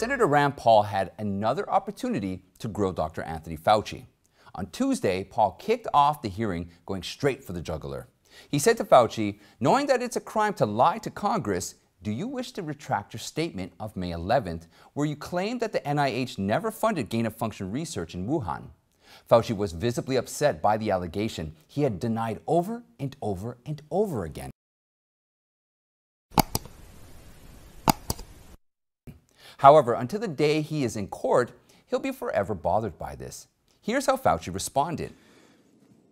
Senator Rand Paul had another opportunity to grill Dr. Anthony Fauci. On Tuesday, Paul kicked off the hearing going straight for the juggler. He said to Fauci, knowing that it's a crime to lie to Congress, do you wish to retract your statement of May 11th, where you claimed that the NIH never funded gain of function research in Wuhan? Fauci was visibly upset by the allegation he had denied over and over and over again. However, until the day he is in court, he'll be forever bothered by this. Here's how Fauci responded.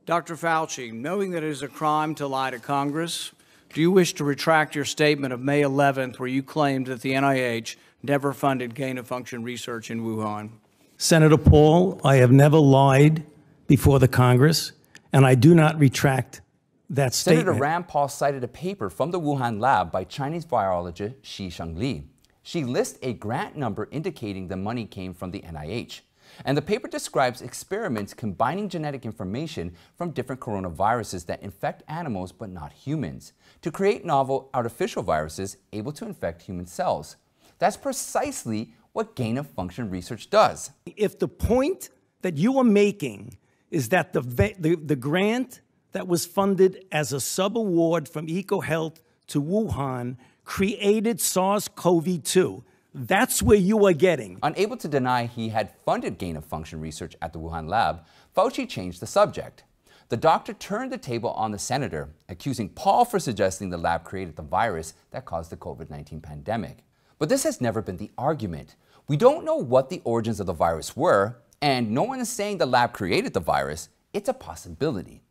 Dr. Fauci, knowing that it is a crime to lie to Congress, do you wish to retract your statement of May 11th where you claimed that the NIH never funded gain of function research in Wuhan? Senator Paul, I have never lied before the Congress, and I do not retract that statement. Senator Rand Paul cited a paper from the Wuhan lab by Chinese virologist Shi Shengli. She lists a grant number indicating the money came from the NIH. And the paper describes experiments combining genetic information from different coronaviruses that infect animals but not humans to create novel artificial viruses able to infect human cells. That's precisely what gain of function research does. If the point that you are making is that the, the, the grant that was funded as a subaward from EcoHealth to Wuhan created SARS CoV 2. That's where you are getting. Unable to deny he had funded gain of function research at the Wuhan lab, Fauci changed the subject. The doctor turned the table on the senator, accusing Paul for suggesting the lab created the virus that caused the COVID 19 pandemic. But this has never been the argument. We don't know what the origins of the virus were, and no one is saying the lab created the virus. It's a possibility.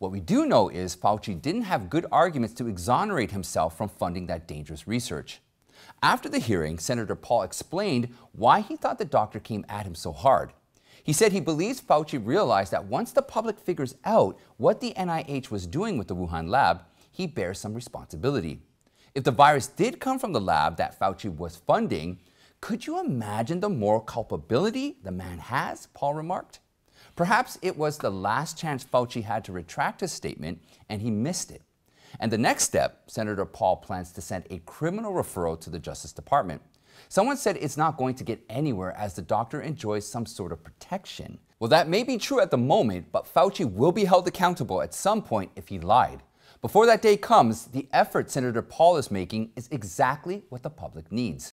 What we do know is Fauci didn't have good arguments to exonerate himself from funding that dangerous research. After the hearing, Senator Paul explained why he thought the doctor came at him so hard. He said he believes Fauci realized that once the public figures out what the NIH was doing with the Wuhan lab, he bears some responsibility. If the virus did come from the lab that Fauci was funding, could you imagine the moral culpability the man has? Paul remarked. Perhaps it was the last chance Fauci had to retract his statement, and he missed it. And the next step, Senator Paul plans to send a criminal referral to the Justice Department. Someone said it's not going to get anywhere as the doctor enjoys some sort of protection. Well, that may be true at the moment, but Fauci will be held accountable at some point if he lied. Before that day comes, the effort Senator Paul is making is exactly what the public needs.